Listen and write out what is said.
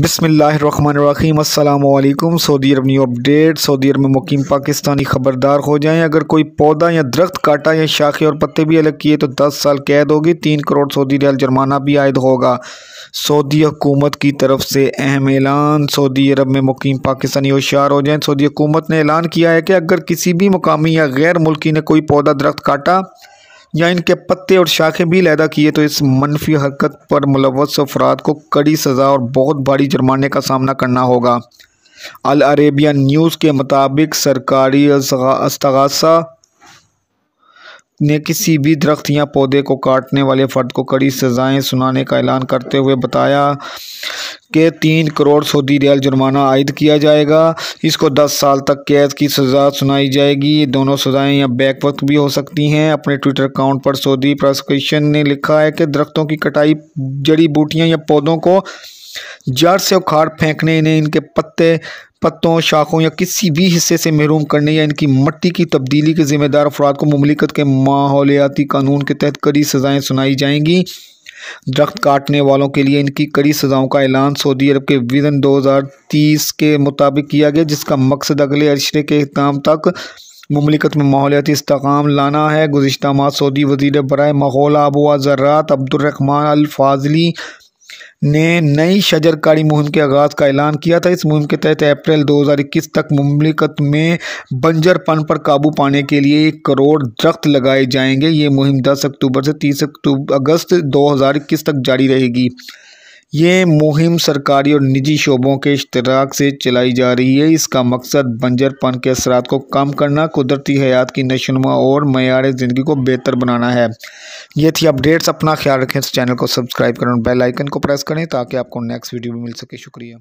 बिसमीम अल्लाम सऊदी अरब न्यू अपडेट सऊदी अरब में मुकीम पाकिस्तानी खबरदार हो जाएं अगर कोई पौधा या दरख्त काटा या शाखे और पत्ते भी अलग किए तो दस साल कैद होगी तीन करोड़ सऊदी रियाल जुर्माना भी आयद होगा सऊदी हुकूमत की तरफ से अहम ऐलान सऊदी अरब में मुकीम पाकिस्तानी होशियार हो जाएं सऊदी हुकूमत ने ऐलान किया है कि अगर किसी भी मुकामी या गैर मुल्की ने कोई पौधा दरख्त काटा या इनके पत्ते और शाखें भी लैदा किए तो इस मनफी हरकत पर मुलवस अफराद को कड़ी सज़ा और बहुत भारी जुर्माने का सामना करना होगा अल अरेबिया न्यूज़ के मुताबिक सरकारी अस्तगासा ने किसी भी दरख्त या पौधे को काटने वाले फ़र्द को कड़ी सज़ाएं सुनाने का ऐलान करते हुए बताया के तीन करोड़ सऊदी रियाल जुर्माना आयद किया जाएगा इसको दस साल तक कैद की सजा सुनाई जाएगी ये दोनों सजाएं या बैक वक्त भी हो सकती हैं अपने ट्विटर अकाउंट पर सऊदी प्रोसिक्यूशन ने लिखा है कि दरख्तों की कटाई जड़ी बूटियां या पौधों को जड़ से उखाड़ फेंकने इन्हें इनके पत्ते पत्तों शाखों या किसी भी हिस्से से महरूम करने या इनकी मट्टी की तब्दीली के जिम्मेदार अफराद को ममलिकत के माहौलियाती कानून के तहत कड़ी सज़ाएँ सुनाई जाएंगी दरख्त काटने वालों के लिए इनकी कड़ी सज़ाओं का ऐलान सऊदी अरब के विजन 2030 के मुताबिक किया गया जिसका मकसद अगले अरशरे के अहतमाम तक ममलिकत में माहौलियाती इसकाम लाना है गुज्त माह सऊदी वजीर बरए माहौल आबोआ ज़रात अब्दुलरहमान अलफाजली ने नई शजरकारी मुहिम के आगाज़ का ऐलान किया था इस मुहिम के तहत अप्रैल 2021 तक ममलिकत में बंजरपन पर काबू पाने के लिए एक करोड़ दरख्त लगाए जाएंगे ये मुहिम 10 अक्टूबर से 30 अक्टूबर अगस्त 2021 तक जारी रहेगी ये मुहिम सरकारी और निजी शोबों के इश्तराक से चलाई जा रही है इसका मकसद बंजरपन के असरात को कम करना कुदरती हयात की नशोनुमा और मैार ज़िंदगी को बेहतर बनाना है ये थी अपडेट्स अपना ख्याल रखें इस चैनल को सब्सक्राइब करें और बेल आइकन को प्रेस करें ताकि आपको नेक्स्ट वीडियो भी मिल सके शुक्रिया